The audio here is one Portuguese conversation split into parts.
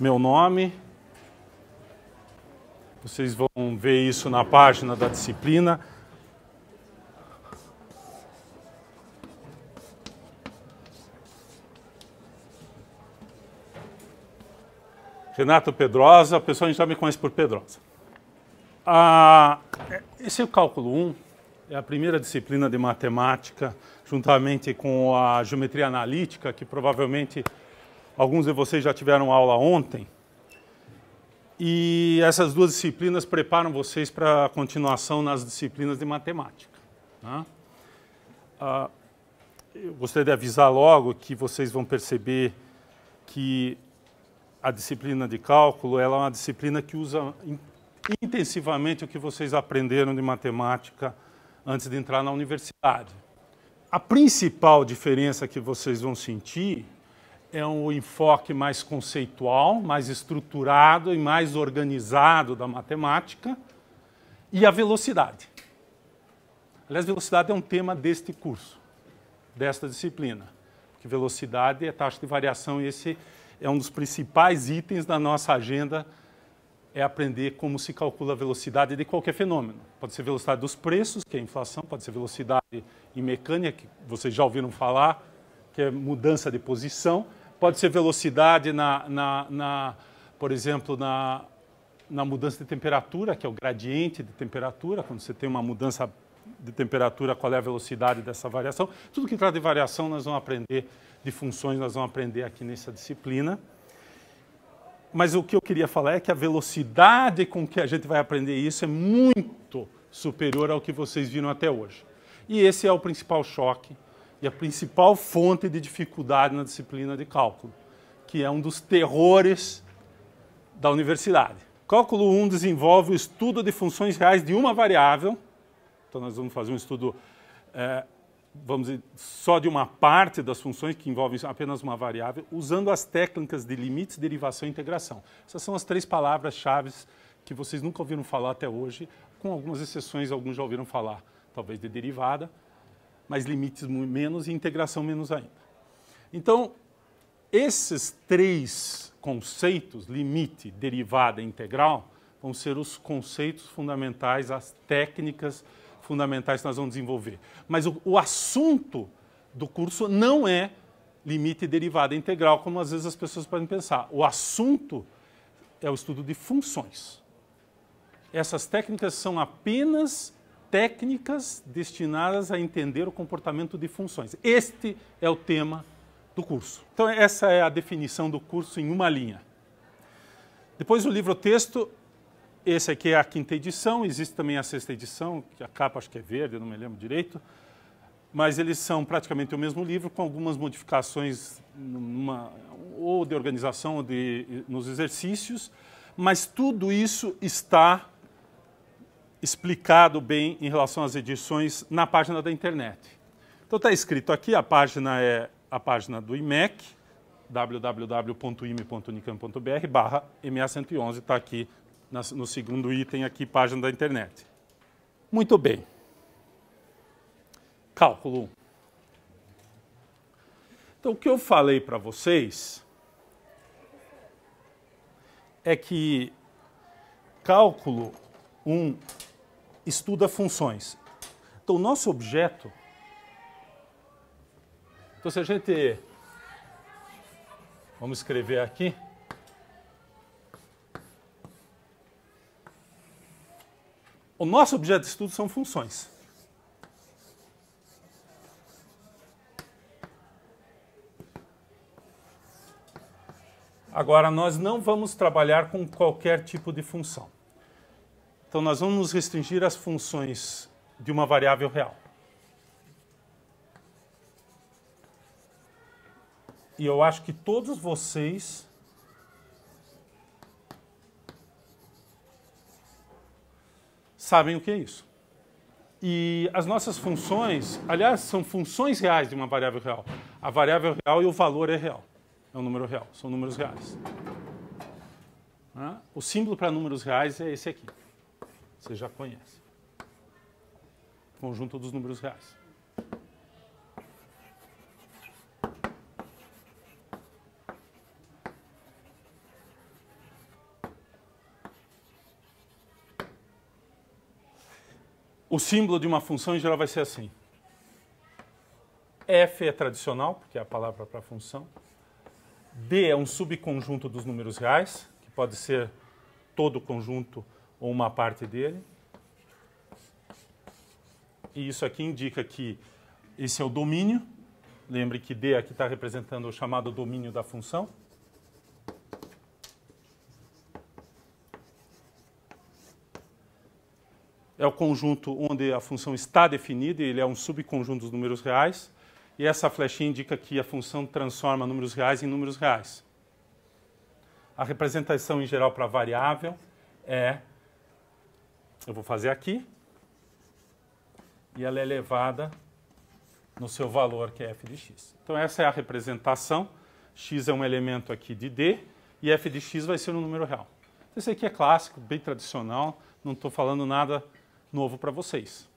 meu nome. Vocês vão ver isso na página da disciplina. Renato Pedrosa, pessoal a gente já me conhece por Pedrosa. Ah, esse é o cálculo 1, é a primeira disciplina de matemática, juntamente com a geometria analítica, que provavelmente Alguns de vocês já tiveram aula ontem. E essas duas disciplinas preparam vocês para a continuação nas disciplinas de matemática. Né? Ah, eu gostaria de avisar logo que vocês vão perceber que a disciplina de cálculo ela é uma disciplina que usa intensivamente o que vocês aprenderam de matemática antes de entrar na universidade. A principal diferença que vocês vão sentir é um enfoque mais conceitual, mais estruturado e mais organizado da matemática, e a velocidade. Aliás, velocidade é um tema deste curso, desta disciplina, porque velocidade é taxa de variação e esse é um dos principais itens da nossa agenda é aprender como se calcula a velocidade de qualquer fenômeno. Pode ser velocidade dos preços, que é a inflação, pode ser velocidade em mecânica, que vocês já ouviram falar, que é mudança de posição, pode ser velocidade, na, na, na por exemplo, na, na mudança de temperatura, que é o gradiente de temperatura, quando você tem uma mudança de temperatura, qual é a velocidade dessa variação. Tudo que trata de variação nós vamos aprender, de funções nós vamos aprender aqui nessa disciplina. Mas o que eu queria falar é que a velocidade com que a gente vai aprender isso é muito superior ao que vocês viram até hoje. E esse é o principal choque e a principal fonte de dificuldade na disciplina de cálculo, que é um dos terrores da universidade. Cálculo 1 desenvolve o estudo de funções reais de uma variável, então nós vamos fazer um estudo é, vamos dizer, só de uma parte das funções que envolvem apenas uma variável, usando as técnicas de limites, derivação e integração. Essas são as três palavras-chave que vocês nunca ouviram falar até hoje, com algumas exceções, alguns já ouviram falar, talvez de derivada, mas limites menos e integração menos ainda. Então, esses três conceitos, limite, derivada e integral, vão ser os conceitos fundamentais, as técnicas fundamentais que nós vamos desenvolver. Mas o, o assunto do curso não é limite, derivada e integral, como às vezes as pessoas podem pensar. O assunto é o estudo de funções. Essas técnicas são apenas técnicas destinadas a entender o comportamento de funções. Este é o tema do curso. Então, essa é a definição do curso em uma linha. Depois, o livro-texto. Esse aqui é a quinta edição, existe também a sexta edição, que a capa acho que é verde, não me lembro direito. Mas eles são praticamente o mesmo livro, com algumas modificações numa, ou de organização ou de, nos exercícios. Mas tudo isso está explicado bem em relação às edições na página da internet. Então está escrito aqui, a página é a página do IMEC, www.ime.unicamp.br barra MA111, está aqui no segundo item aqui, página da internet. Muito bem. Cálculo 1. Então, o que eu falei para vocês é que cálculo 1 estuda funções. Então, o nosso objeto. Então, se a gente. Vamos escrever aqui. O nosso objeto de estudo são funções. Agora, nós não vamos trabalhar com qualquer tipo de função. Então, nós vamos nos restringir às funções de uma variável real. E eu acho que todos vocês sabem o que é isso. E as nossas funções, aliás, são funções reais de uma variável real. A variável real e o valor é real. É um número real, são números reais. O símbolo para números reais é esse aqui. Você já conhece. Conjunto dos números reais. O símbolo de uma função em geral vai ser assim. F é tradicional, porque é a palavra para função. D é um subconjunto dos números reais, que pode ser todo o conjunto ou uma parte dele. E isso aqui indica que esse é o domínio. Lembre que D aqui está representando o chamado domínio da função. É o conjunto onde a função está definida, ele é um subconjunto dos números reais. E essa flechinha indica que a função transforma números reais em números reais. A representação em geral para variável é eu vou fazer aqui, e ela é elevada no seu valor, que é f de x. Então, essa é a representação. x é um elemento aqui de d, e f de x vai ser um número real. Então, esse isso aqui é clássico, bem tradicional, não estou falando nada novo para vocês.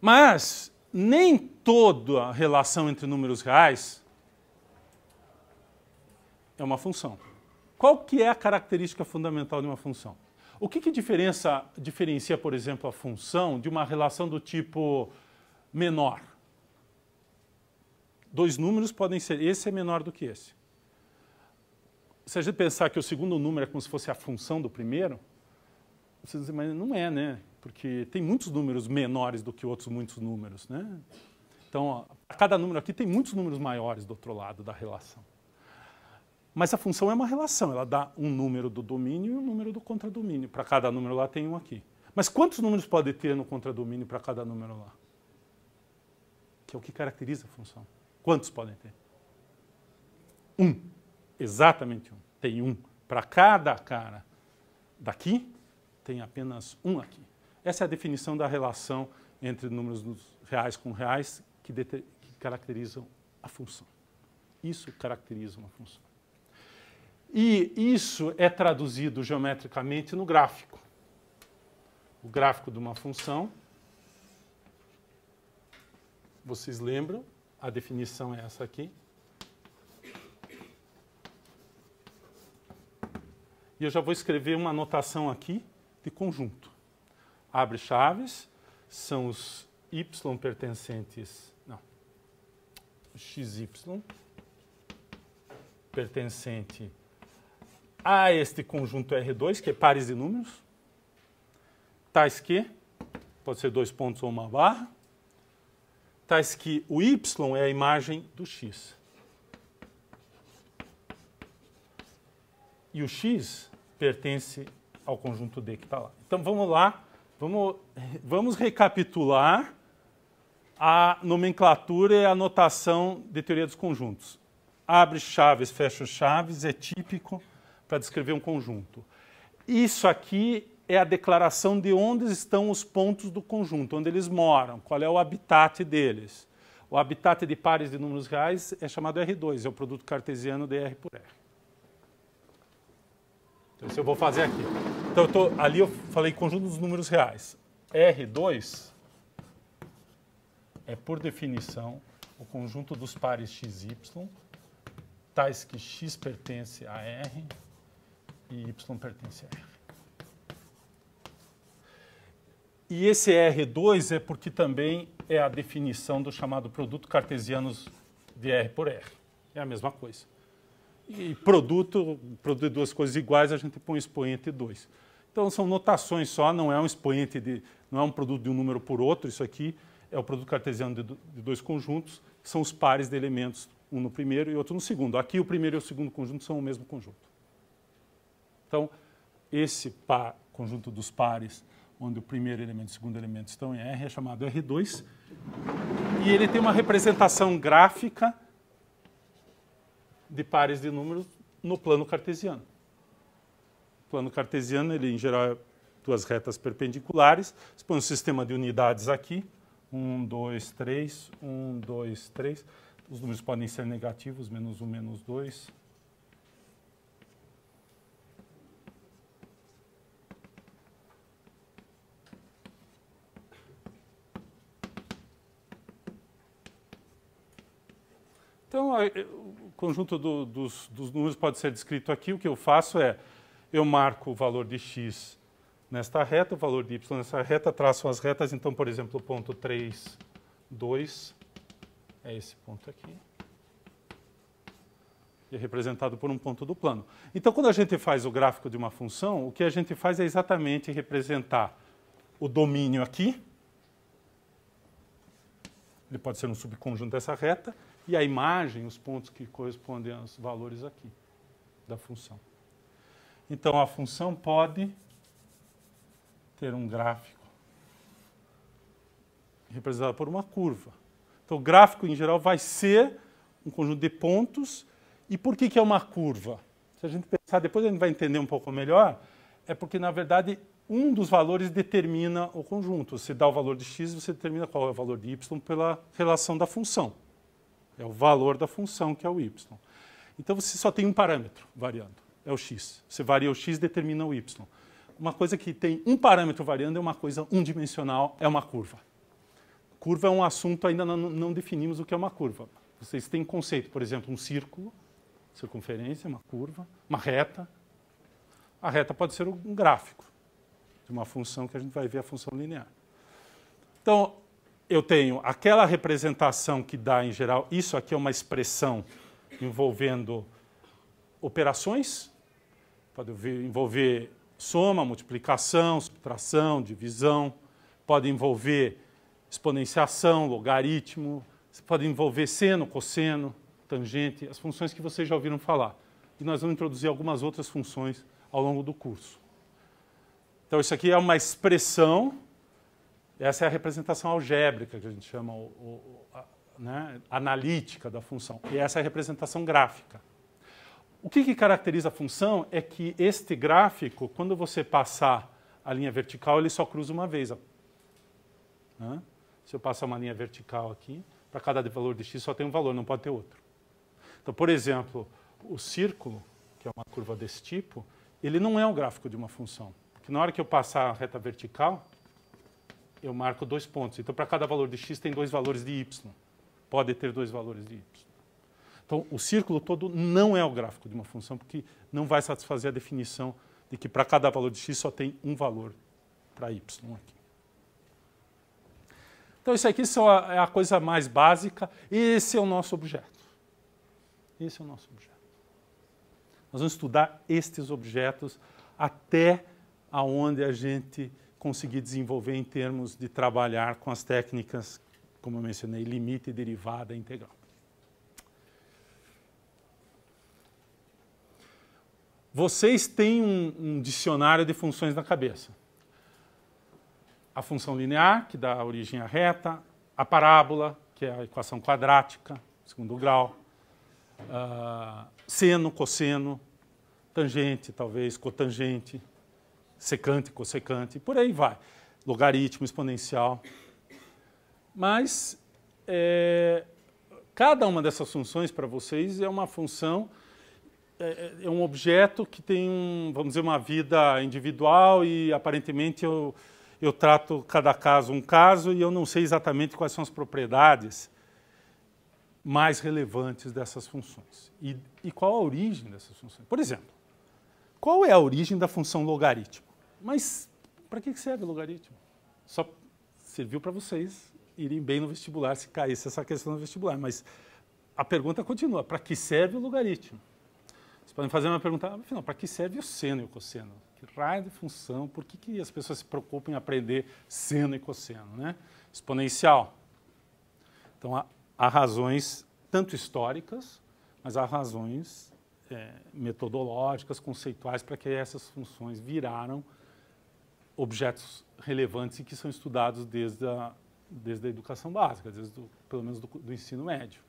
Mas nem toda relação entre números reais é uma função. Qual que é a característica fundamental de uma função? O que, que diferença, diferencia, por exemplo, a função de uma relação do tipo menor? Dois números podem ser, esse é menor do que esse. Se a gente pensar que o segundo número é como se fosse a função do primeiro, vocês dizem, mas não é, né? Porque tem muitos números menores do que outros muitos números, né? Então, ó, cada número aqui tem muitos números maiores do outro lado da relação. Mas a função é uma relação, ela dá um número do domínio e um número do contradomínio. Para cada número lá tem um aqui. Mas quantos números pode ter no contradomínio para cada número lá? Que é o que caracteriza a função. Quantos podem ter? Um. Exatamente um. Tem um. Para cada cara daqui, tem apenas um aqui. Essa é a definição da relação entre números reais com reais que, que caracterizam a função. Isso caracteriza uma função. E isso é traduzido geometricamente no gráfico. O gráfico de uma função. Vocês lembram? A definição é essa aqui. E eu já vou escrever uma anotação aqui de conjunto. Abre chaves, são os y pertencentes, não, xy pertencente a este conjunto R2, que é pares de números, tais que, pode ser dois pontos ou uma barra, tais que o y é a imagem do x. E o x pertence ao conjunto D que está lá. Então vamos lá, vamos, vamos recapitular a nomenclatura e é a notação de teoria dos conjuntos. Abre chaves, fecha chaves, é típico para descrever um conjunto. Isso aqui é a declaração de onde estão os pontos do conjunto, onde eles moram, qual é o habitat deles. O habitat de pares de números reais é chamado R2, é o produto cartesiano de R por R. Então, isso eu vou fazer aqui. Então, eu tô, ali eu falei conjunto dos números reais. R2 é, por definição, o conjunto dos pares x, y, tais que x pertence a R e Y pertence a R. E esse R2 é porque também é a definição do chamado produto cartesiano de R por R. É a mesma coisa. E produto, produto de duas coisas iguais, a gente põe expoente 2. Então são notações só, não é um expoente de, não é um produto de um número por outro, isso aqui é o produto cartesiano de, dois conjuntos, que são os pares de elementos, um no primeiro e outro no segundo. Aqui o primeiro e o segundo conjunto são o mesmo conjunto. Então, esse par, conjunto dos pares, onde o primeiro elemento e o segundo elemento estão em R, é chamado R2. E ele tem uma representação gráfica de pares de números no plano cartesiano. O plano cartesiano, ele em geral é duas retas perpendiculares. Você põe um sistema de unidades aqui. 1, 2, 3, 1, 2, 3. Os números podem ser negativos, menos 1, menos 2, Então, o conjunto do, dos, dos números pode ser descrito aqui. O que eu faço é, eu marco o valor de x nesta reta, o valor de y nessa reta, traço as retas. Então, por exemplo, o ponto 3, 2 é esse ponto aqui. E é representado por um ponto do plano. Então, quando a gente faz o gráfico de uma função, o que a gente faz é exatamente representar o domínio aqui. Ele pode ser um subconjunto dessa reta e a imagem, os pontos que correspondem aos valores aqui da função. Então a função pode ter um gráfico representado por uma curva. Então o gráfico em geral vai ser um conjunto de pontos. E por que, que é uma curva? Se a gente pensar, depois a gente vai entender um pouco melhor, é porque na verdade um dos valores determina o conjunto. Você dá o valor de x, você determina qual é o valor de y pela relação da função. É o valor da função, que é o y. Então você só tem um parâmetro variando, é o x. Você varia o x, determina o y. Uma coisa que tem um parâmetro variando é uma coisa unidimensional, é uma curva. Curva é um assunto, ainda não, não definimos o que é uma curva. Vocês têm conceito, por exemplo, um círculo, circunferência, uma curva, uma reta. A reta pode ser um gráfico de uma função que a gente vai ver a função linear. Então, eu tenho aquela representação que dá em geral, isso aqui é uma expressão envolvendo operações, pode envolver soma, multiplicação, subtração, divisão, pode envolver exponenciação, logaritmo, pode envolver seno, cosseno, tangente, as funções que vocês já ouviram falar. E nós vamos introduzir algumas outras funções ao longo do curso. Então, isso aqui é uma expressão essa é a representação algébrica, que a gente chama o, o, a, né, analítica da função, e essa é a representação gráfica. O que, que caracteriza a função é que este gráfico, quando você passar a linha vertical, ele só cruza uma vez. Né? Se eu passar uma linha vertical aqui, para cada valor de x só tem um valor, não pode ter outro. Então, por exemplo, o círculo, que é uma curva desse tipo, ele não é um gráfico de uma função. Porque na hora que eu passar a reta vertical, eu marco dois pontos. Então, para cada valor de x tem dois valores de y. Pode ter dois valores de y. Então, o círculo todo não é o gráfico de uma função, porque não vai satisfazer a definição de que para cada valor de x só tem um valor para y aqui. Então, isso aqui é a coisa mais básica. Esse é o nosso objeto. Esse é o nosso objeto. Nós vamos estudar estes objetos até aonde a gente consegui desenvolver em termos de trabalhar com as técnicas, como eu mencionei, limite, derivada, integral. Vocês têm um, um dicionário de funções na cabeça. A função linear, que dá origem à reta, a parábola, que é a equação quadrática, segundo grau, uh, seno, cosseno, tangente, talvez, cotangente, secante, cossecante, por aí vai. Logaritmo, exponencial. Mas é, cada uma dessas funções para vocês é uma função, é, é, é, um objeto que tem, um, vamos dizer, uma vida individual e aparentemente eu, eu trato cada caso um caso e eu não sei exatamente quais são as propriedades mais relevantes dessas funções. E, e qual a origem dessas funções? Por exemplo, qual é a origem da função logaritmo? Mas para que serve o logaritmo? Só serviu para vocês irem bem no vestibular se caísse essa questão no vestibular. Mas a pergunta continua: para que serve o logaritmo? Vocês podem fazer uma pergunta, afinal, para que serve o seno e o cosseno? Que raio de função, por que, que as pessoas se preocupam em aprender seno e cosseno? Né? Exponencial. Então, há, há razões tanto históricas, mas há razões é, metodológicas, conceituais, para que essas funções viraram objetos relevantes e que são estudados desde a, desde a educação básica, desde do, pelo menos do, do ensino médio.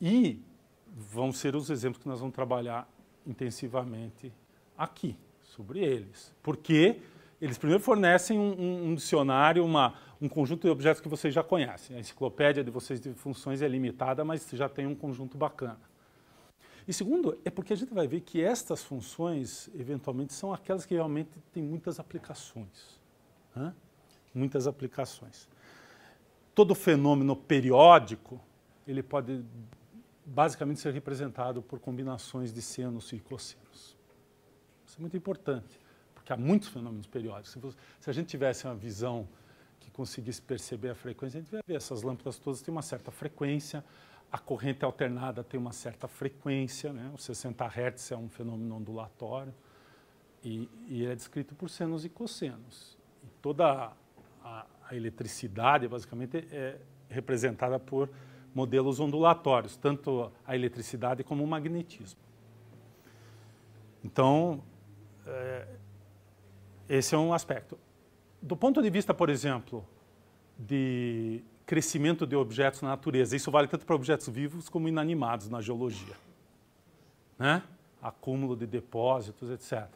E vão ser os exemplos que nós vamos trabalhar intensivamente aqui, sobre eles. Porque eles primeiro fornecem um, um, um dicionário, uma, um conjunto de objetos que vocês já conhecem. A enciclopédia de vocês de funções é limitada, mas já tem um conjunto bacana. E segundo, é porque a gente vai ver que estas funções, eventualmente, são aquelas que realmente têm muitas aplicações. Né? Muitas aplicações. Todo fenômeno periódico, ele pode basicamente ser representado por combinações de senos e cossenos. Isso é muito importante, porque há muitos fenômenos periódicos. Se, se a gente tivesse uma visão que conseguisse perceber a frequência, a gente ia ver essas lâmpadas todas têm uma certa frequência, a corrente alternada tem uma certa frequência, né? os 60 Hz é um fenômeno ondulatório, e, e é descrito por senos e cossenos. E toda a, a eletricidade, basicamente, é representada por modelos ondulatórios, tanto a eletricidade como o magnetismo. Então, é, esse é um aspecto. Do ponto de vista, por exemplo, de crescimento de objetos na natureza. Isso vale tanto para objetos vivos como inanimados na geologia. Né? Acúmulo de depósitos, etc.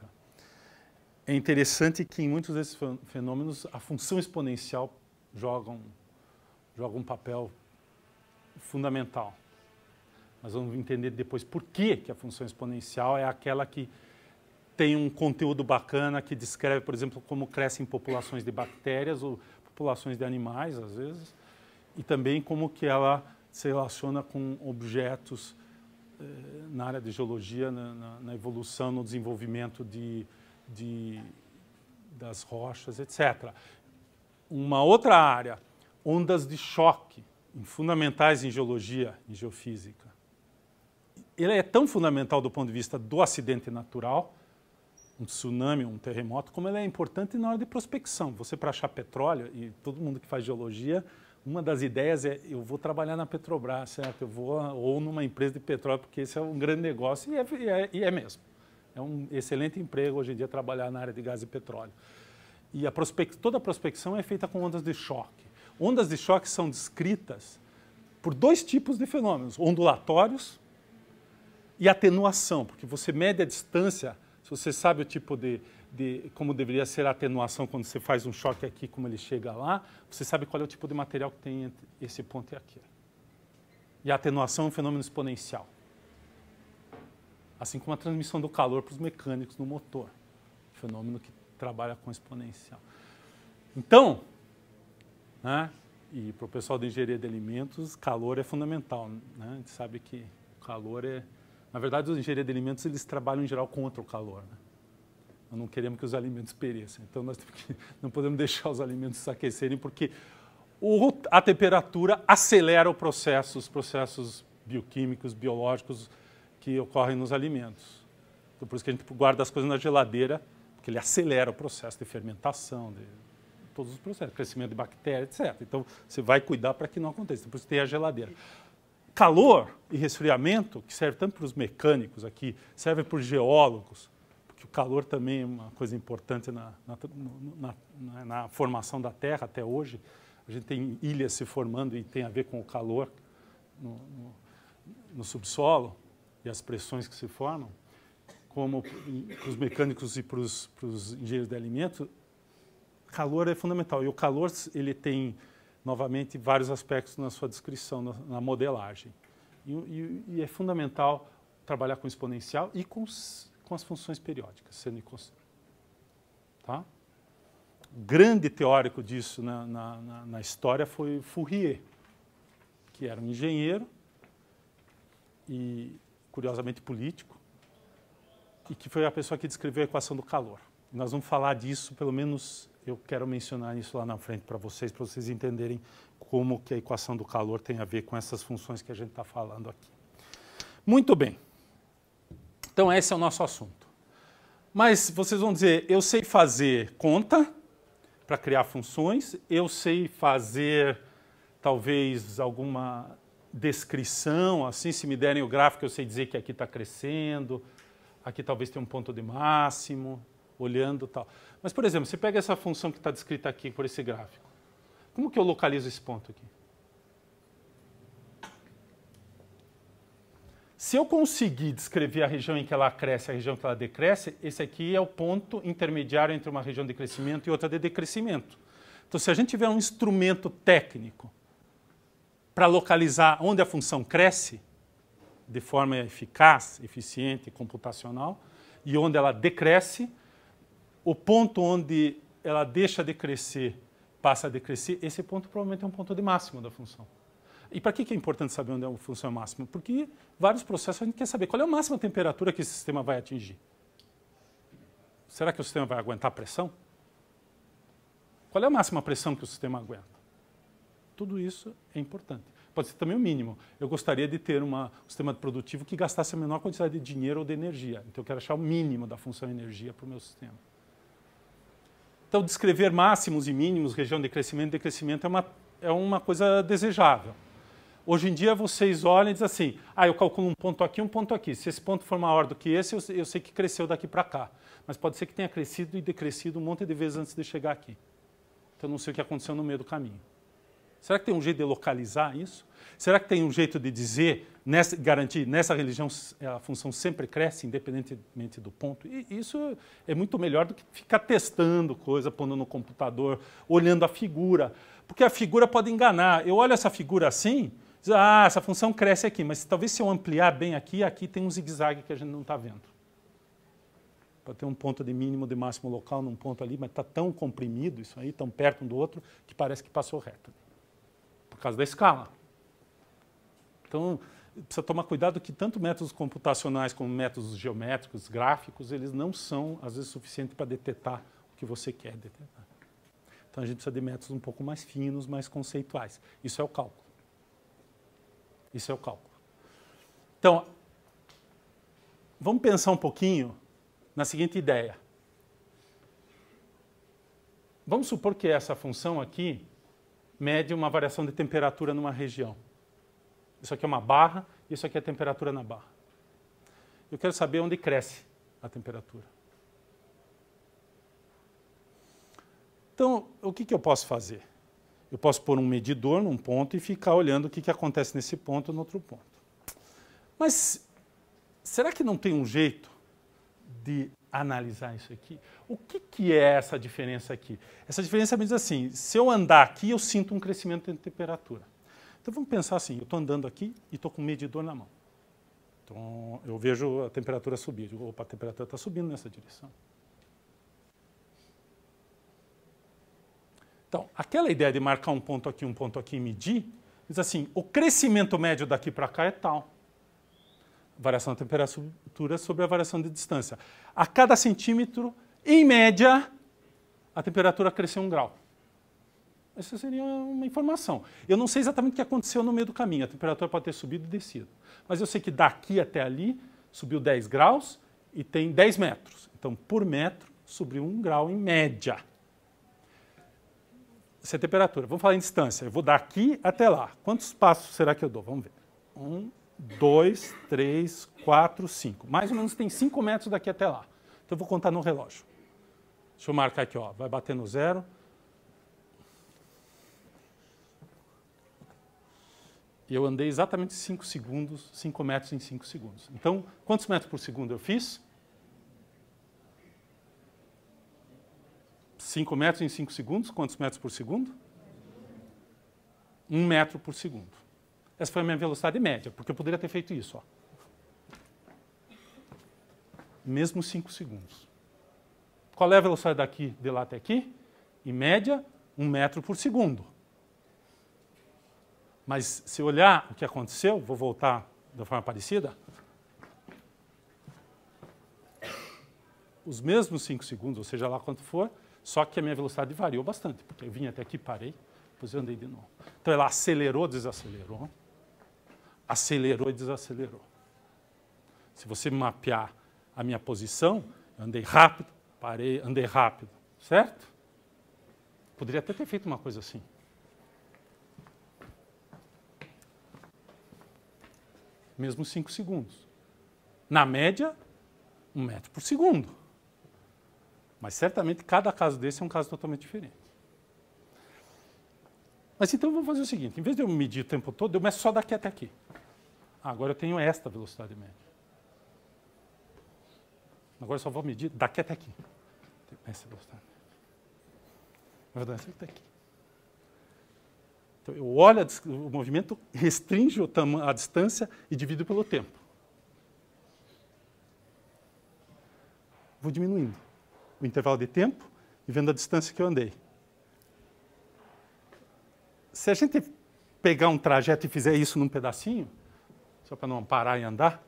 É interessante que em muitos desses fenômenos a função exponencial joga um, joga um papel fundamental. Mas vamos entender depois por que, que a função exponencial é aquela que tem um conteúdo bacana que descreve, por exemplo, como crescem populações de bactérias ou populações de animais, às vezes, e também como que ela se relaciona com objetos eh, na área de geologia, na, na, na evolução, no desenvolvimento de, de, das rochas, etc. Uma outra área, ondas de choque, fundamentais em geologia, em geofísica. Ele é tão fundamental do ponto de vista do acidente natural, um tsunami, um terremoto, como ele é importante na hora de prospecção. Você, para achar petróleo, e todo mundo que faz geologia uma das ideias é eu vou trabalhar na Petrobras, certo? Eu vou ou numa empresa de petróleo, porque esse é um grande negócio e é, e é, e é mesmo. É um excelente emprego hoje em dia trabalhar na área de gás e petróleo. E a toda a prospecção é feita com ondas de choque. Ondas de choque são descritas por dois tipos de fenômenos: ondulatórios e atenuação, porque você mede a distância, se você sabe o tipo de, de como deveria ser a atenuação quando você faz um choque aqui, como ele chega lá, você sabe qual é o tipo de material que tem entre esse ponto e aqui. E a atenuação é um fenômeno exponencial. Assim como a transmissão do calor para os mecânicos no motor. Fenômeno que trabalha com exponencial. Então, né, e para o pessoal de engenharia de alimentos, calor é fundamental. Né? A gente sabe que calor é. Na verdade, os engenharia de alimentos eles trabalham em geral contra o calor. Né? Nós não queremos que os alimentos pereçam. Então, nós que, não podemos deixar os alimentos se aquecerem, porque o, a temperatura acelera o processo, os processos bioquímicos, biológicos que ocorrem nos alimentos. Então, por isso que a gente guarda as coisas na geladeira, porque ele acelera o processo de fermentação, de todos os processos, crescimento de bactérias, etc. Então, você vai cuidar para que não aconteça. Então, por isso tem a geladeira. Calor e resfriamento, que serve tanto para os mecânicos aqui, serve para os geólogos, que o calor também é uma coisa importante na, na, na, na, formação da Terra até hoje. A gente tem ilhas se formando e tem a ver com o calor no, no, no subsolo e as pressões que se formam. Como para os mecânicos e para os, para os engenheiros de alimento, calor é fundamental. E o calor ele tem, novamente, vários aspectos na sua descrição, na, modelagem. E, e, e é fundamental trabalhar com exponencial e com com as funções periódicas, sendo inconstante. Tá? Grande teórico disso na, na, na história foi Fourier, que era um engenheiro e, curiosamente, político, e que foi a pessoa que descreveu a equação do calor. Nós vamos falar disso, pelo menos eu quero mencionar isso lá na frente para vocês, para vocês entenderem como que a equação do calor tem a ver com essas funções que a gente está falando aqui. Muito bem. Então, esse é o nosso assunto. Mas vocês vão dizer, eu sei fazer conta para criar funções, eu sei fazer talvez alguma descrição, assim, se me derem o gráfico, eu sei dizer que aqui está crescendo, aqui talvez tem um ponto de máximo, olhando tal. Mas, por exemplo, você pega essa função que está descrita aqui por esse gráfico. Como que eu localizo esse ponto aqui? Se eu conseguir descrever a região em que ela cresce, a região em que ela decresce, esse aqui é o ponto intermediário entre uma região de crescimento e outra de decrescimento. Então, se a gente tiver um instrumento técnico para localizar onde a função cresce, de forma eficaz, eficiente, computacional, e onde ela decresce, o ponto onde ela deixa de crescer, passa a decrescer, esse ponto provavelmente é um ponto de máximo da função. E para que é importante saber onde é a função máxima? Porque vários processos a gente quer saber qual é a máxima temperatura que esse sistema vai atingir. Será que o sistema vai aguentar a pressão? Qual é a máxima pressão que o sistema aguenta? Tudo isso é importante. Pode ser também o mínimo. Eu gostaria de ter uma, um sistema produtivo que gastasse a menor quantidade de dinheiro ou de energia. Então eu quero achar o mínimo da função energia para o meu sistema. Então descrever máximos e mínimos, região de crescimento e decrescimento é uma, é uma coisa desejável. Hoje em dia vocês olham e dizem assim, ah, eu calculo um ponto aqui, um ponto aqui. Se esse ponto for maior do que esse, eu, sei que cresceu daqui para cá. Mas pode ser que tenha crescido e decrescido um monte de vezes antes de chegar aqui. Então não sei o que aconteceu no meio do caminho. Será que tem um jeito de localizar isso? Será que tem um jeito de dizer, nessa, garantir, nessa religião a função sempre cresce, independentemente do ponto? E isso é muito melhor do que ficar testando coisa, pondo no computador, olhando a figura. Porque a figura pode enganar. Eu olho essa figura assim, ah, essa função cresce aqui, mas talvez se eu ampliar bem aqui, aqui tem um zigue-zague que a gente não está vendo. Para ter um ponto de mínimo, de máximo local num ponto ali, mas está tão comprimido isso aí, tão perto um do outro, que parece que passou reto. Por causa da escala. Então, precisa tomar cuidado que tanto métodos computacionais como métodos geométricos, gráficos, eles não são, às vezes, suficientes para detectar o que você quer detectar. Então, a gente precisa de métodos um pouco mais finos, mais conceituais. Isso é o cálculo. Isso é o cálculo. Então, vamos pensar um pouquinho na seguinte ideia. Vamos supor que essa função aqui mede uma variação de temperatura numa região. Isso aqui é uma barra, isso aqui é a temperatura na barra. Eu quero saber onde cresce a temperatura. Então, o que, que eu posso fazer? eu posso pôr um medidor num ponto e ficar olhando o que, que acontece nesse ponto no outro ponto. Mas será que não tem um jeito de analisar isso aqui? O que, que é essa diferença aqui? Essa diferença me diz assim, se eu andar aqui, eu sinto um crescimento de temperatura. Então vamos pensar assim, eu estou andando aqui e estou com um medidor na mão. Então eu vejo a temperatura subir, digo, opa, a temperatura está subindo nessa direção. Então, aquela ideia de marcar um ponto aqui, um ponto aqui e medir, diz assim, o crescimento médio daqui para cá é tal. Variação da temperatura sobre a variação de distância. A cada centímetro, em média, a temperatura cresceu um grau. Essa seria uma informação. Eu não sei exatamente o que aconteceu no meio do caminho. A temperatura pode ter subido e descido. Mas eu sei que daqui até ali subiu 10 graus e tem 10 metros. Então, por metro, subiu um grau em média. Isso é temperatura. Vamos falar em distância. Eu vou daqui até lá. Quantos passos será que eu dou? Vamos ver. Um, dois, três, quatro, cinco. Mais ou menos tem cinco metros daqui até lá. Então eu vou contar no relógio. Deixa eu marcar aqui, ó. Vai bater no zero. E eu andei exatamente 5 segundos, 5 metros em 5 segundos. Então, quantos metros por segundo eu fiz? 5 metros em 5 segundos, quantos metros por segundo? 1 um metro por segundo. Essa foi a minha velocidade média, porque eu poderia ter feito isso. Ó. Mesmo 5 segundos. Qual é a velocidade daqui, de lá até aqui? Em média, 1 um metro por segundo. Mas se olhar o que aconteceu, vou voltar da forma parecida. Os mesmos 5 segundos, ou seja lá quanto for, só que a minha velocidade variou bastante, porque eu vim até aqui, parei, depois eu andei de novo. Então ela acelerou, desacelerou, acelerou e desacelerou. Se você mapear a minha posição, eu andei rápido, parei, andei rápido, certo? Poderia até ter feito uma coisa assim. Mesmo 5 segundos. Na média, um metro por segundo. Mas certamente cada caso desse é um caso totalmente diferente. Mas então vamos fazer o seguinte: em vez de eu medir o tempo todo, eu meço só daqui até aqui. Ah, agora eu tenho esta velocidade média. Agora eu só vou medir daqui até aqui. Essa velocidade. Na verdade, essa até tá aqui. Então eu olho o movimento, restringe a distância e divido pelo tempo. Vou diminuindo o intervalo de tempo e vendo a distância que eu andei. Se a gente pegar um trajeto e fizer isso num pedacinho, só para não parar e andar,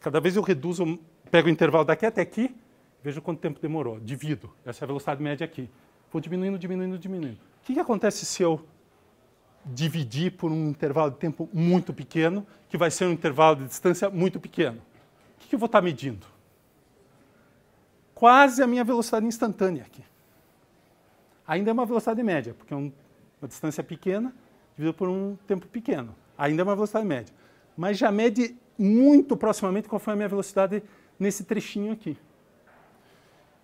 cada vez eu reduzo, pego o intervalo daqui até aqui, vejo quanto tempo demorou, divido, essa é a velocidade média aqui. Vou diminuindo, diminuindo, diminuindo. O que, que acontece se eu dividir por um intervalo de tempo muito pequeno, que vai ser um intervalo de distância muito pequeno? O que, que eu vou estar medindo? quase a minha velocidade instantânea aqui. Ainda é uma velocidade média, porque é um, uma distância pequena dividido por um tempo pequeno. Ainda é uma velocidade média. Mas já mede muito proximamente qual foi a minha velocidade nesse trechinho aqui.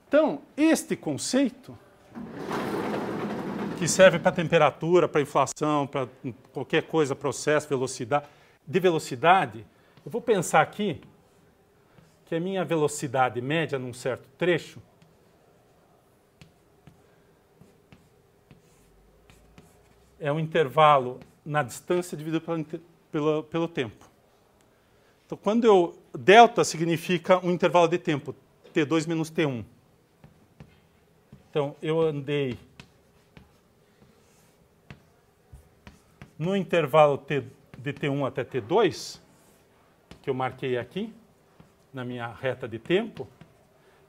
Então, este conceito, que serve para temperatura, para inflação, para qualquer coisa, processo, velocidade, de velocidade, eu vou pensar aqui que a minha velocidade média num certo trecho é um intervalo na distância dividido pelo, pelo, pelo tempo. Então, quando eu delta significa um intervalo de tempo, t2 menos t1. Então, eu andei no intervalo t, de t1 até t2, que eu marquei aqui, na minha reta de tempo,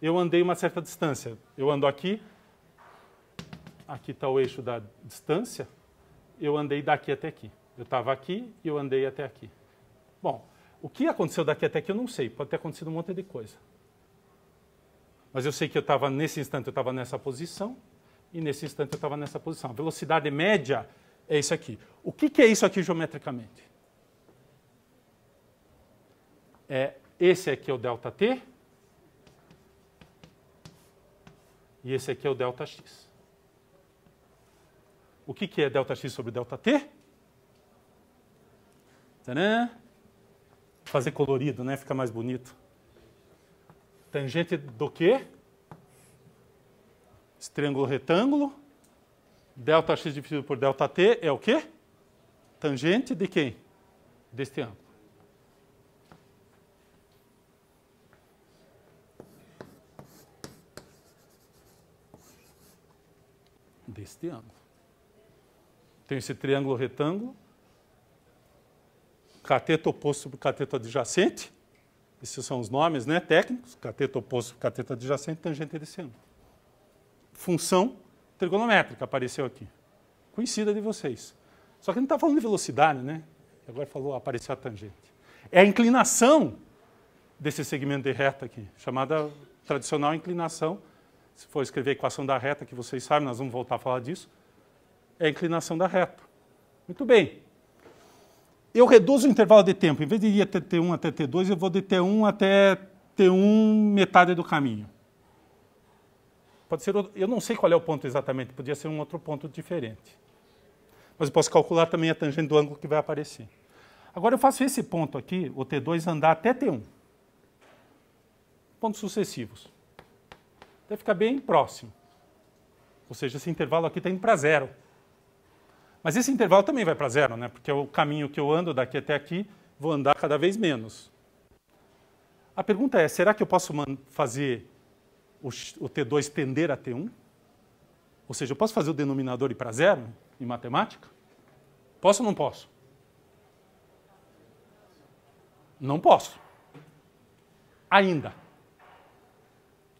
eu andei uma certa distância. Eu ando aqui, aqui está o eixo da distância, eu andei daqui até aqui. Eu estava aqui e eu andei até aqui. Bom, o que aconteceu daqui até aqui eu não sei, pode ter acontecido um monte de coisa. Mas eu sei que eu estava, nesse instante, eu estava nessa posição, e nesse instante eu estava nessa posição. A velocidade média é isso aqui. O que, que é isso aqui geometricamente? É esse aqui é o ΔT e esse aqui é o ΔX. O que, que é ΔX sobre ΔT? Tadã! Fazer colorido, né? Fica mais bonito. Tangente do quê? Esse triângulo retângulo. Delta x dividido por delta t é o quê? Tangente de quem? Deste ângulo. esse triângulo. Tenho esse triângulo retângulo, cateto oposto sobre cateto adjacente, esses são os nomes né, técnicos, cateto oposto sobre cateto adjacente, tangente adjacente. Função trigonométrica apareceu aqui, conhecida de vocês. Só que não está falando de velocidade, né? Agora falou, apareceu a tangente. É a inclinação desse segmento de reta aqui, chamada tradicional inclinação se for escrever a equação da reta, que vocês sabem, nós vamos voltar a falar disso, é a inclinação da reta. Muito bem. Eu reduzo o intervalo de tempo. Em vez de ir até T1 até T2, eu vou de T1 até T1 metade do caminho. Pode ser, eu não sei qual é o ponto exatamente, podia ser um outro ponto diferente. Mas eu posso calcular também a tangente do ângulo que vai aparecer. Agora eu faço esse ponto aqui, o T2, andar até T1. Pontos sucessivos fica ficar bem próximo. Ou seja, esse intervalo aqui está indo para zero. Mas esse intervalo também vai para zero, né? porque é o caminho que eu ando daqui até aqui, vou andar cada vez menos. A pergunta é, será que eu posso fazer o, o T2 tender a T1? Ou seja, eu posso fazer o denominador ir para zero em matemática? Posso ou não posso? Não posso. Ainda.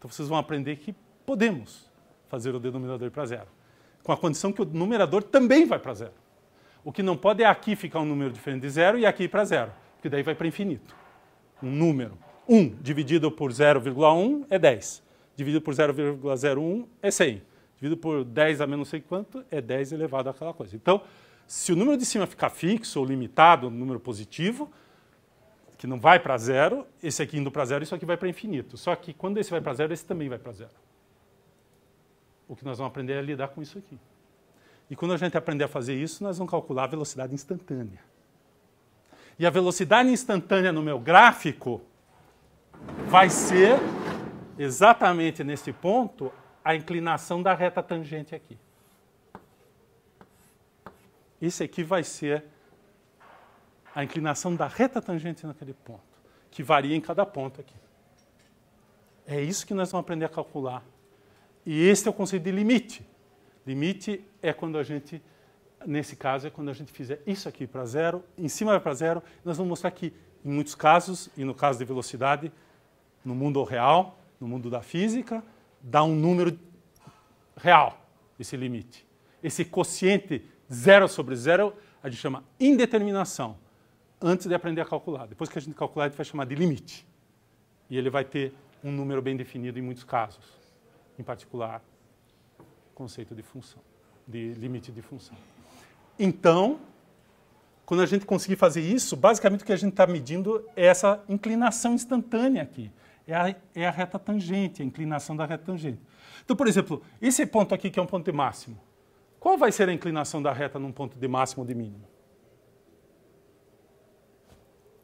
Então vocês vão aprender que podemos fazer o denominador ir para zero, com a condição que o numerador também vai para zero. O que não pode é aqui ficar um número diferente de zero e aqui ir para zero, porque daí vai para infinito. Um número. 1 dividido por 0,1 é 10. Dividido por 0,01 é 100. Dividido por 10 a menos sei quanto é 10 elevado àquela coisa. Então, se o número de cima ficar fixo ou limitado, um número positivo, que não vai para zero, esse aqui indo para zero, isso aqui vai para infinito. Só que quando esse vai para zero, esse também vai para zero. O que nós vamos aprender é lidar com isso aqui. E quando a gente aprender a fazer isso, nós vamos calcular a velocidade instantânea. E a velocidade instantânea no meu gráfico vai ser exatamente nesse ponto a inclinação da reta tangente aqui. Isso aqui vai ser a inclinação da reta tangente naquele ponto, que varia em cada ponto aqui. É isso que nós vamos aprender a calcular. E esse é o conceito de limite. Limite é quando a gente, nesse caso, é quando a gente fizer isso aqui para zero, em cima vai para zero, nós vamos mostrar que, em muitos casos, e no caso de velocidade, no mundo real, no mundo da física, dá um número real, esse limite. Esse quociente zero sobre zero, a gente chama indeterminação antes de aprender a calcular. Depois que a gente calcular, a gente vai chamar de limite. E ele vai ter um número bem definido em muitos casos, em particular, conceito de função, de limite de função. Então, quando a gente conseguir fazer isso, basicamente o que a gente está medindo é essa inclinação instantânea aqui. É a, é a, reta tangente, a inclinação da reta tangente. Então, por exemplo, esse ponto aqui que é um ponto de máximo, qual vai ser a inclinação da reta num ponto de máximo ou de mínimo?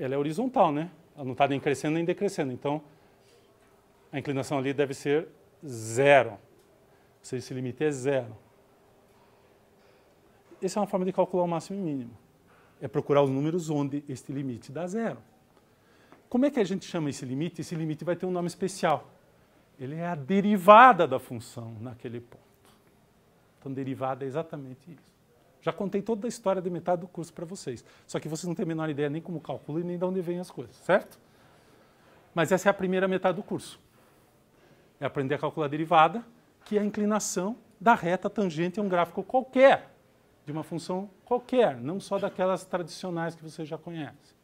ela é horizontal, né? Ela não está nem crescendo nem decrescendo. Então, a inclinação ali deve ser zero. Ou seja, esse limite é zero. Essa é uma forma de calcular o máximo e o mínimo. É procurar os números onde este limite dá zero. Como é que a gente chama esse limite? Esse limite vai ter um nome especial. Ele é a derivada da função naquele ponto. Então, derivada é exatamente isso. Já contei toda a história de metade do curso para vocês. Só que vocês não têm a menor ideia nem como calcula e nem de onde vêm as coisas, certo? Mas essa é a primeira metade do curso. É aprender a calcular a derivada, que é a inclinação da reta tangente a um gráfico qualquer, de uma função qualquer, não só daquelas tradicionais que vocês já conhecem.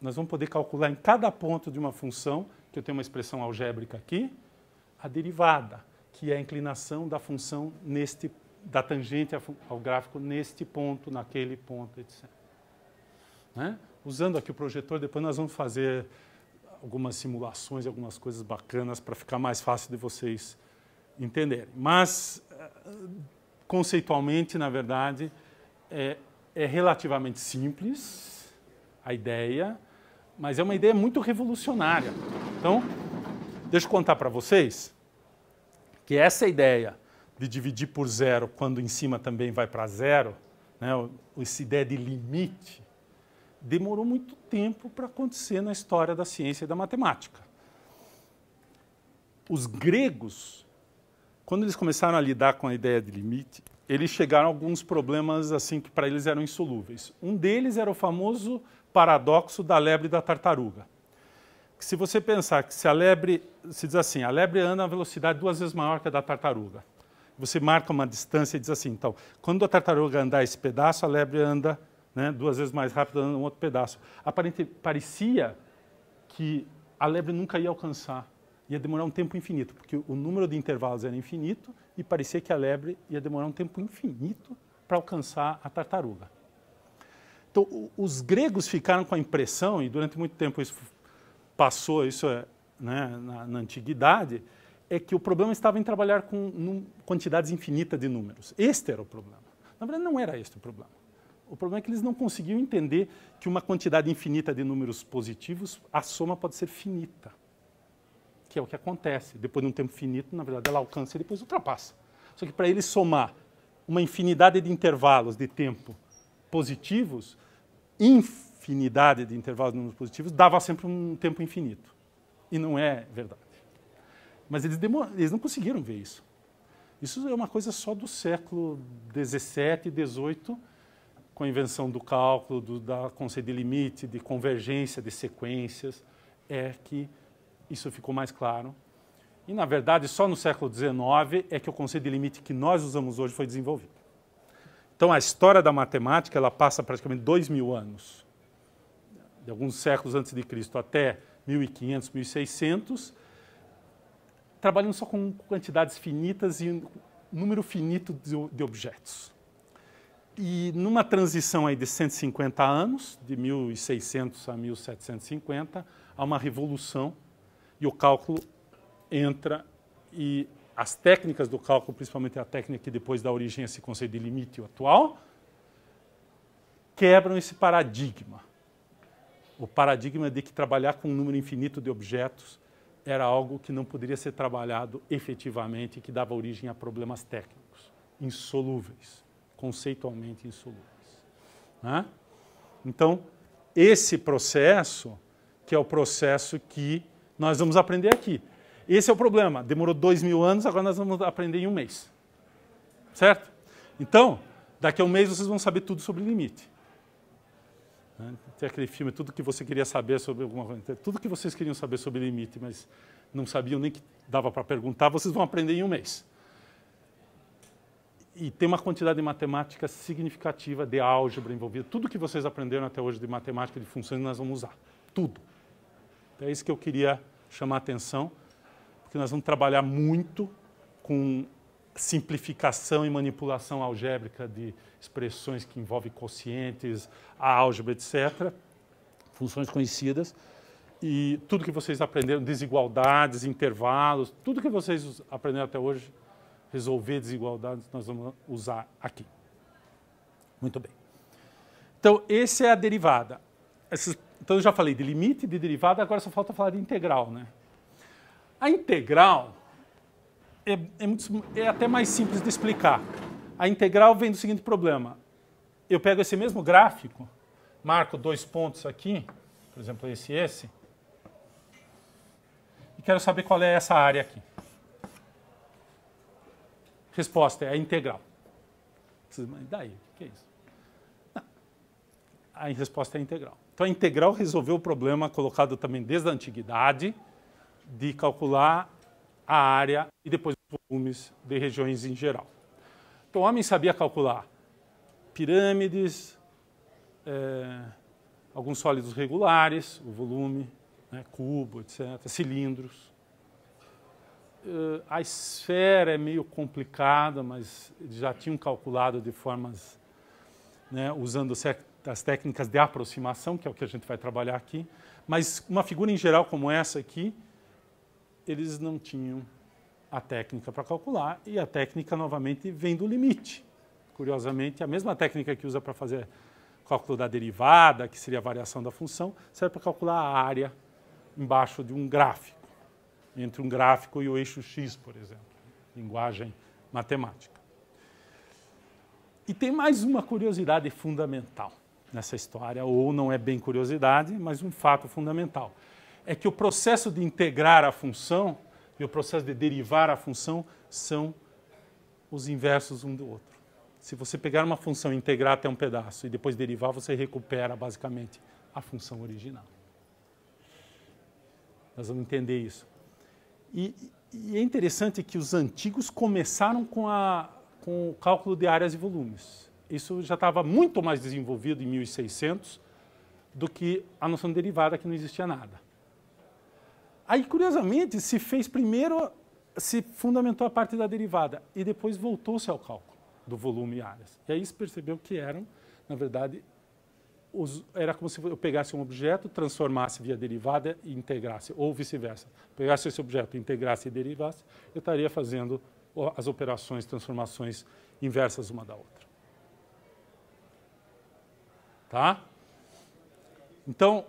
Nós vamos poder calcular em cada ponto de uma função, que eu tenho uma expressão algébrica aqui, a derivada que é a inclinação da função neste da tangente ao gráfico neste ponto, naquele ponto, etc. Né? Usando aqui o projetor, depois nós vamos fazer algumas simulações, algumas coisas bacanas para ficar mais fácil de vocês entenderem. Mas eh, conceitualmente, na verdade, é, é, relativamente simples a ideia, mas é uma ideia muito revolucionária. Então, deixa eu contar para vocês que essa ideia de dividir por zero quando em cima também vai para zero, né, essa ideia de limite, demorou muito tempo para acontecer na história da ciência e da matemática. Os gregos, quando eles começaram a lidar com a ideia de limite, eles chegaram a alguns problemas assim que para eles eram insolúveis. Um deles era o famoso paradoxo da lebre e da tartaruga se você pensar que se a lebre, se diz assim, a lebre anda a velocidade duas vezes maior que a da tartaruga. Você marca uma distância e diz assim, então, quando a tartaruga andar esse pedaço, a lebre anda né, duas vezes mais rápido anda um outro pedaço. Aparente, parecia que a lebre nunca ia alcançar, ia demorar um tempo infinito, porque o número de intervalos era infinito e parecia que a lebre ia demorar um tempo infinito para alcançar a tartaruga. Então, os gregos ficaram com a impressão, e durante muito tempo isso passou isso é, né, na, na, antiguidade, é que o problema estava em trabalhar com num, quantidades infinitas de números. Este era o problema. Na verdade, não era este o problema. O problema é que eles não conseguiam entender que uma quantidade infinita de números positivos, a soma pode ser finita, que é o que acontece. Depois de um tempo finito, na verdade, ela alcança e depois ultrapassa. Só que para eles somar uma infinidade de intervalos de tempo positivos, inf infinidade de intervalos de números positivos dava sempre um tempo infinito. E não é verdade. Mas eles, eles não conseguiram ver isso. Isso é uma coisa só do século 17 e com a invenção do cálculo, do, da conceito de limite, de convergência de sequências, é que isso ficou mais claro. E, na verdade, só no século XIX é que o conceito de limite que nós usamos hoje foi desenvolvido. Então, a história da matemática ela passa praticamente dois mil anos de alguns séculos antes de Cristo até 1500, 1600, trabalhando só com quantidades finitas e um número finito de, de objetos. E numa transição aí de 150 anos, de 1600 a 1750, há uma revolução e o cálculo entra e as técnicas do cálculo, principalmente a técnica que depois dá origem a esse conceito de limite atual, quebram esse paradigma o paradigma de que trabalhar com um número infinito de objetos era algo que não poderia ser trabalhado efetivamente e que dava origem a problemas técnicos, insolúveis, conceitualmente insolúveis. Né? Então, esse processo, que é o processo que nós vamos aprender aqui. Esse é o problema. Demorou dois mil anos, agora nós vamos aprender em um mês. Certo? Então, daqui a um mês vocês vão saber tudo sobre limite. Né? Tem aquele filme, tudo que você queria saber sobre alguma coisa, tudo que vocês queriam saber sobre limite, mas não sabiam nem que dava para perguntar, vocês vão aprender em um mês. E tem uma quantidade de matemática significativa de álgebra envolvida. Tudo que vocês aprenderam até hoje de matemática, de funções, nós vamos usar. Tudo. Então, é isso que eu queria chamar a atenção, porque nós vamos trabalhar muito com simplificação e manipulação algébrica de expressões que envolvem quocientes, álgebra, etc., funções conhecidas, e tudo que vocês aprenderam, desigualdades, intervalos, tudo que vocês aprenderam até hoje, resolver desigualdades, nós vamos usar aqui. Muito bem. Então, essa é a derivada. então, eu já falei de limite, de derivada, agora só falta falar de integral, né? A integral é, é, muito, é até mais simples de explicar. A integral vem do seguinte problema. Eu pego esse mesmo gráfico, marco dois pontos aqui, por exemplo, esse e esse, e quero saber qual é essa área aqui. Resposta é a integral. Mas daí, o que é isso? Não. A resposta é a integral. Então a integral resolveu o problema colocado também desde a antiguidade de calcular a área e depois os volumes de regiões em geral. Então, o homem sabia calcular pirâmides, é, alguns sólidos regulares, o volume, né, cubo, etc., cilindros. É, a esfera é meio complicada, mas já tinham calculado de formas, né, usando as técnicas de aproximação, que é o que a gente vai trabalhar aqui. Mas uma figura em geral como essa aqui, eles não tinham a técnica para calcular e a técnica novamente vem do limite. Curiosamente, a mesma técnica que usa para fazer cálculo da derivada, que seria a variação da função, serve para calcular a área embaixo de um gráfico, entre um gráfico e o eixo x, por exemplo, linguagem matemática. E tem mais uma curiosidade fundamental nessa história, ou não é bem curiosidade, mas um fato fundamental é que o processo de integrar a função e o processo de derivar a função são os inversos um do outro. Se você pegar uma função e integrar até um pedaço e depois derivar, você recupera basicamente a função original. Nós vamos entender isso. E, e é interessante que os antigos começaram com, a, com o cálculo de áreas e volumes. Isso já estava muito mais desenvolvido em 1600 do que a noção de derivada, que não existia nada. Aí, curiosamente, se fez primeiro, se fundamentou a parte da derivada e depois voltou-se ao cálculo do volume e áreas. E aí se percebeu que eram, na verdade, os, era como se eu pegasse um objeto, transformasse via derivada e integrasse, ou vice-versa. Pegasse esse objeto, integrasse e derivasse, eu estaria fazendo as operações, transformações inversas uma da outra. Tá? Então,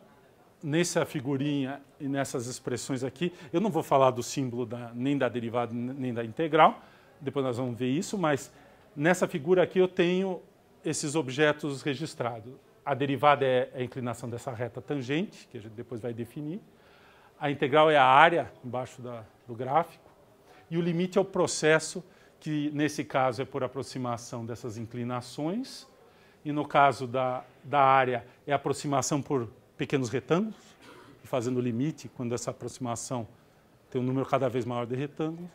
nessa figurinha e nessas expressões aqui, eu não vou falar do símbolo da, nem da derivada nem da integral, depois nós vamos ver isso, mas nessa figura aqui eu tenho esses objetos registrados. A derivada é, é a inclinação dessa reta tangente, que a gente depois vai definir. A integral é a área embaixo da, do gráfico. E o limite é o processo, que nesse caso é por aproximação dessas inclinações. E no caso da, da área é aproximação por pequenos retângulos e fazendo limite quando essa aproximação tem um número cada vez maior de retângulos.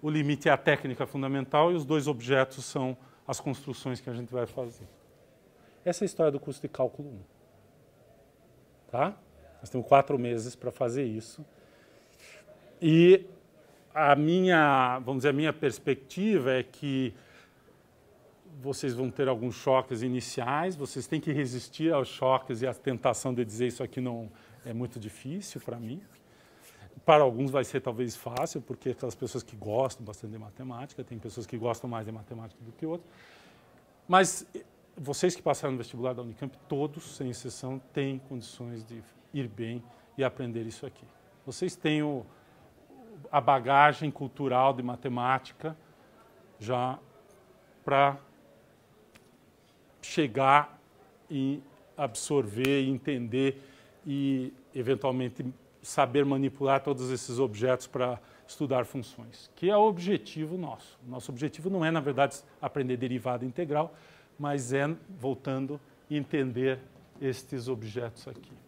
O limite é a técnica fundamental e os dois objetos são as construções que a gente vai fazer. Essa é a história do curso de cálculo 1. Tá? Nós temos quatro meses para fazer isso. E a minha, vamos dizer, a minha perspectiva é que vocês vão ter alguns choques iniciais, vocês têm que resistir aos choques e à tentação de dizer isso aqui não é muito difícil para mim. Para alguns vai ser talvez fácil, porque aquelas pessoas que gostam bastante de matemática, tem pessoas que gostam mais de matemática do que outras. Mas eh, vocês que passaram no vestibular da Unicamp, todos, sem exceção, têm condições de ir bem e aprender isso aqui. Vocês têm o, a bagagem cultural de matemática já para chegar e absorver, entender e, eventualmente, saber manipular todos esses objetos para estudar funções, que é o objetivo nosso. Nosso objetivo não é, na verdade, aprender derivada integral, mas é, voltando, entender estes objetos aqui.